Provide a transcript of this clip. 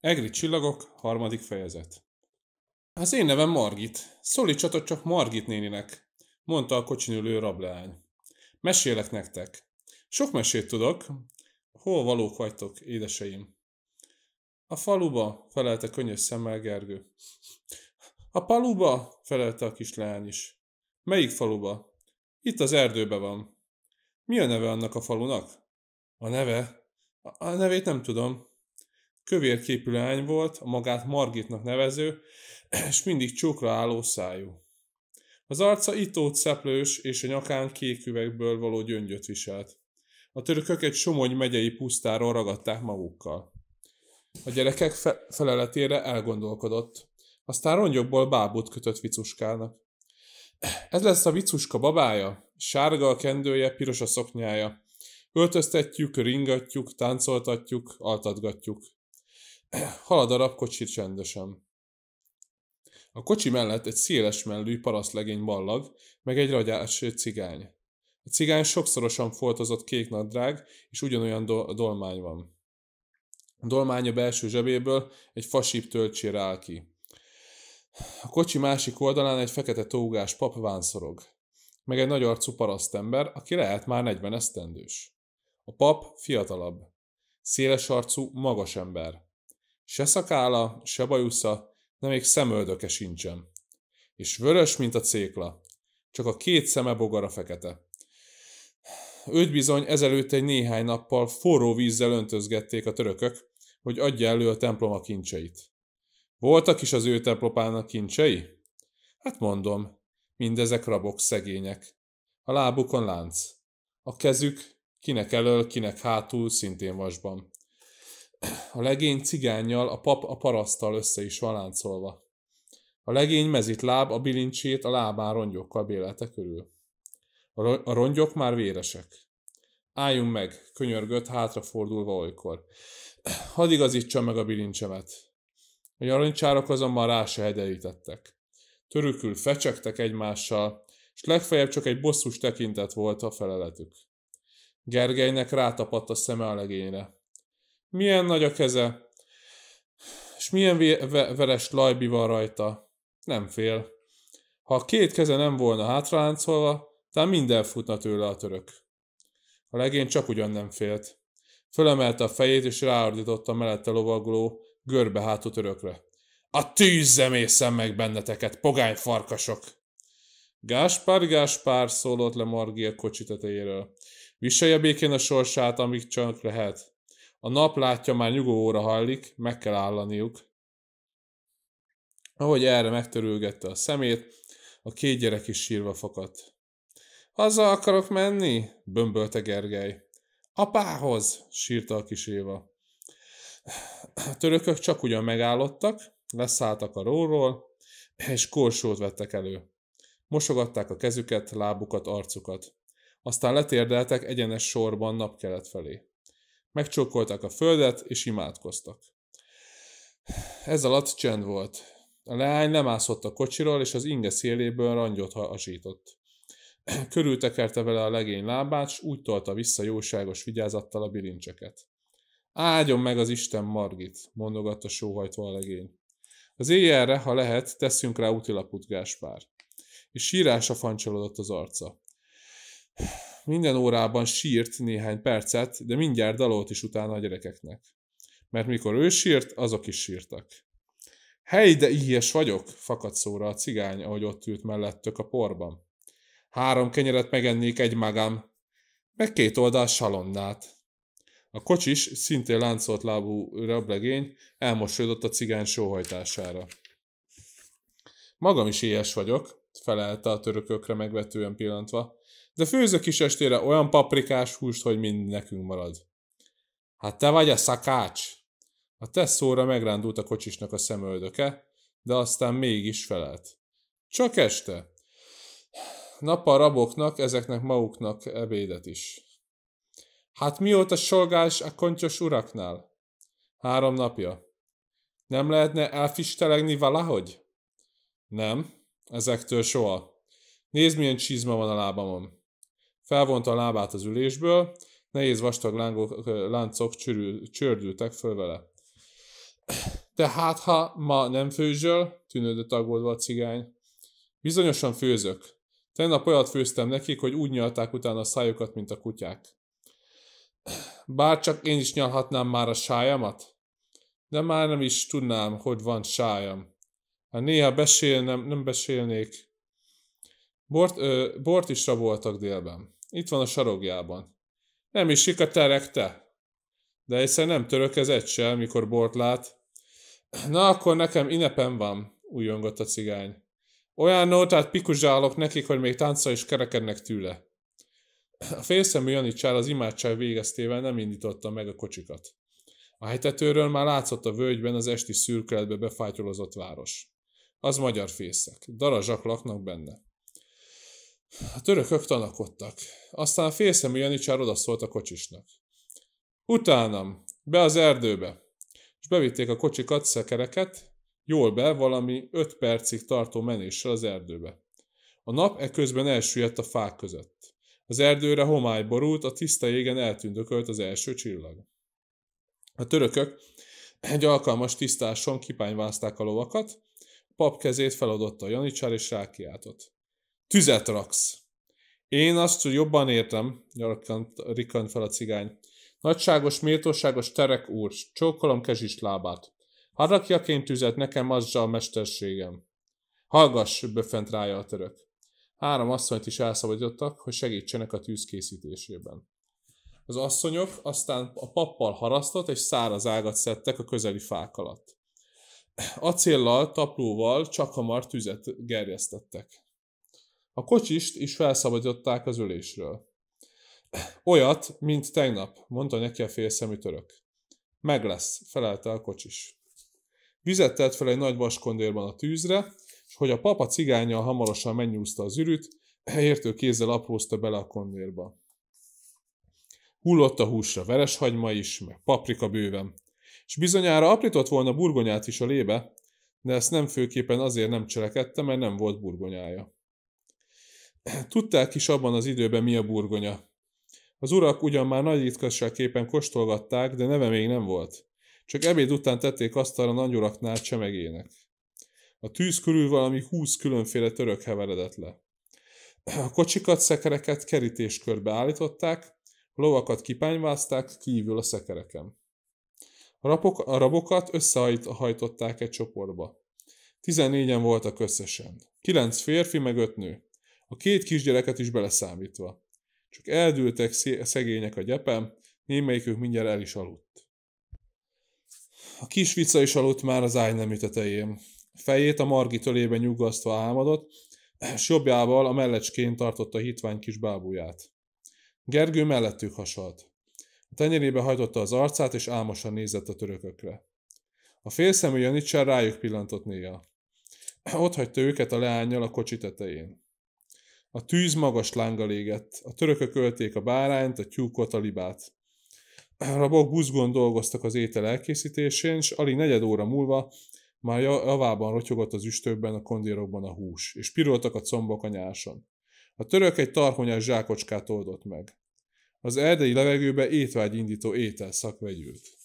Egri csillagok, harmadik fejezet. Az én nevem Margit. Szólítsatok csak Margit néninek, mondta a kocsin ülő rableány. Mesélek nektek. Sok mesét tudok. Hol valók vagytok, édeseim? A faluba, felelte könnyes szemmel Gergő. A paluba, felelte a kislány is. Melyik faluba? Itt az erdőbe van. Mi a neve annak a falunak? A neve? A nevét nem tudom. Kövér képű lány volt, a magát Margitnak nevező, és mindig csókra álló szájú. Az arca itót szeplős, és a nyakán kék üvegből való gyöngyöt viselt. A törökök egy Somogy megyei pusztáról ragadták magukkal. A gyerekek fe- feleletére elgondolkodott. Aztán rongyokból bábút kötött vicuskának. Ez lesz a vicuska babája, sárga a kendője, piros a szoknyája. Öltöztetjük, ringatjuk, táncoltatjuk, altatgatjuk. Halad a rabkocsi csendesen. A kocsi mellett egy széles mellű paraszlegény ballag, meg egy ragyás cigány. A cigány sokszorosan foltozott kék nadrág, és ugyanolyan do- dolmány van. A dolmány a belső zsebéből egy fasíp töltsér áll ki. A kocsi másik oldalán egy fekete tógás pap vánszorog, meg egy nagy arcú parasztember, aki lehet már 40 esztendős. A pap fiatalabb, széles arcú, magas ember. Se szakála, se bajusza, de még szemöldöke sincsen. És vörös, mint a cékla. Csak a két szeme bogara fekete. Őt bizony ezelőtt egy néhány nappal forró vízzel öntözgették a törökök, hogy adja elő a temploma kincseit. Voltak is az ő templopának kincsei? Hát mondom, mindezek rabok, szegények. A lábukon lánc. A kezük, kinek elől, kinek hátul, szintén vasban a legény cigányjal, a pap a parasztal össze is van láncolva. A legény mezit láb, a bilincsét a lábán rongyokkal bélelte körül. A rongyok már véresek. Álljunk meg, könyörgött, hátrafordulva olykor. Hadd igazítsa meg a bilincsemet. A narancsárak azonban rá se hederítettek. Törükül fecsegtek egymással, és legfeljebb csak egy bosszus tekintet volt a feleletük. Gergelynek rátapadt a szeme a legényre. Milyen nagy a keze? És milyen veres lajbi van rajta? Nem fél. Ha a két keze nem volna hátraláncolva, talán minden futna tőle a török. A legény csak ugyan nem félt. Fölemelte a fejét, és ráordította mellette lovagoló, görbe hátú törökre. A tűzzem észem meg benneteket, pogány farkasok! Gáspár, Gáspár, szólott le Margi a kocsi tetejéről. Viselje békén a sorsát, amíg csak lehet. A nap látja, már nyugó óra hajlik, meg kell állaniuk. Ahogy erre megtörülgette a szemét, a két gyerek is sírva fakadt. Haza akarok menni? bömbölte Gergely. Apához, sírta a kis Éva. A törökök csak ugyan megállottak, leszálltak a róról, és korsót vettek elő. Mosogatták a kezüket, lábukat, arcukat. Aztán letérdeltek egyenes sorban napkelet felé. Megcsókolták a földet, és imádkoztak. Ez alatt csend volt. A leány lemászott a kocsiról, és az inge széléből rangyot hasított. Körültekerte vele a legény lábát, s úgy tolta vissza jóságos vigyázattal a bilincseket. Áldjon meg az Isten Margit, mondogatta sóhajtva a legény. Az éjjelre, ha lehet, teszünk rá gáspár. És sírása fancsolódott az arca. Minden órában sírt néhány percet, de mindjárt dalolt is utána a gyerekeknek. Mert mikor ő sírt, azok is sírtak. Hely, de ihes vagyok, fakadt szóra a cigány, ahogy ott ült mellettök a porban. Három kenyeret megennék egy magám, meg két oldal salonnát. A kocsis, szintén láncolt lábú rablegény elmosolyodott a cigány sóhajtására. Magam is éhes vagyok, felelte a törökökre megvetően pillantva. De főzök is estére olyan paprikás húst, hogy mind nekünk marad. Hát te vagy a szakács! A tesz szóra megrándult a kocsisnak a szemöldöke, de aztán mégis felelt. Csak este. Nappal raboknak, ezeknek maguknak ebédet is. Hát mióta szolgálsz a kontyos uraknál? Három napja. Nem lehetne elfistelegni valahogy? Nem, Ezektől soha. Nézd, milyen csizma van a lábamon. Felvonta a lábát az ülésből, nehéz vastag lángok, láncok csörű, csördültek föl vele. Tehát, ha ma nem főzöl, tűnődött aggódva a cigány. Bizonyosan főzök. Tegnap olyat főztem nekik, hogy úgy nyalták utána a szájukat, mint a kutyák. Bár csak én is nyalhatnám már a sájamat, de már nem is tudnám, hogy van sájam. Hát néha besélnem, nem, besélnék. Bort, ö, bort is raboltak délben. Itt van a sarogjában. Nem is sik a De egyszer nem török ez egy se, mikor bort lát. Na akkor nekem inepen van, újongott a cigány. Olyan nótát pikuzsálok nekik, hogy még tánca is kerekednek tőle. A félszemű Janicsár az imádság végeztével nem indította meg a kocsikat. A hetetőről már látszott a völgyben az esti szürkeletbe befátyolozott város az magyar fészek. Darazsak laknak benne. A törökök tanakodtak. Aztán a félszemű Janicsár odaszólt a kocsisnak. Utánam, be az erdőbe. És bevitték a kocsikat, szekereket, jól be, valami öt percig tartó menéssel az erdőbe. A nap eközben elsüllyedt a fák között. Az erdőre homály borult, a tiszta égen eltündökölt az első csillag. A törökök egy alkalmas tisztáson kipányvázták a lovakat, Pap kezét feladotta a Janicsár, és rákiáltott. Tüzet raksz! Én azt jobban értem, rikant fel a cigány. Nagyságos, méltóságos terek úr, csókolom kezis lábát. Ha rakjak én tüzet, nekem az a mesterségem. Hallgass, böfent rája a török. Három asszonyt is elszabadítottak, hogy segítsenek a tűz készítésében. Az asszonyok aztán a pappal harasztott és száraz ágat szedtek a közeli fák alatt acéllal, taplóval csak hamar tüzet gerjesztettek. A kocsist is felszabadították az ölésről. Olyat, mint tegnap, mondta neki a félszemű török. Meg lesz, felelte a kocsis. Vizet tett fel egy nagy vaskondérban a tűzre, és hogy a papa cigánya hamarosan megnyúzta az ürüt, értő kézzel aprózta bele a kondérba. Hullott a húsra vereshagyma is, meg paprika bőven és bizonyára aprított volna burgonyát is a lébe, de ezt nem főképpen azért nem cselekedte, mert nem volt burgonyája. Tudták is abban az időben mi a burgonya. Az urak ugyan már nagy ritkasságképpen kóstolgatták, de neve még nem volt. Csak ebéd után tették asztalra nagyuraknál csemegének. A tűz körül valami húsz különféle török heveredett le. A kocsikat, szekereket kerítéskörbe állították, lovakat kipányvázták kívül a szekereken. A, rapok, a rabokat összehajtották egy csoportba. 14-en voltak összesen. 9 férfi, meg 5 nő. A két kisgyereket is beleszámítva. Csak eldültek szegények a gyepem, némelyikük mindjárt el is aludt. A kis vica is aludt már az ágynemű tetején. Fejét a Margi tölébe nyugasztva álmodott, és jobbjával a mellecskén tartotta a hitvány kis bábúját. Gergő mellettük hasalt. Tenyerébe hajtotta az arcát, és álmosan nézett a törökökre. A félszemű Janicsár rájuk pillantott néha. Ott hagyta őket a leányjal a kocsi tetején. A tűz magas lánggal égett, a törökök ölték a bárányt, a tyúkot, a libát. Rabok buzgón dolgoztak az étel elkészítésén, és alig negyed óra múlva már javában rotyogott az üstökben, a kondérokban a hús, és piroltak a combok a nyáson. A török egy tarhonyás zsákocskát oldott meg. Az erdei levegőbe étvágyindító étel szakvegyült.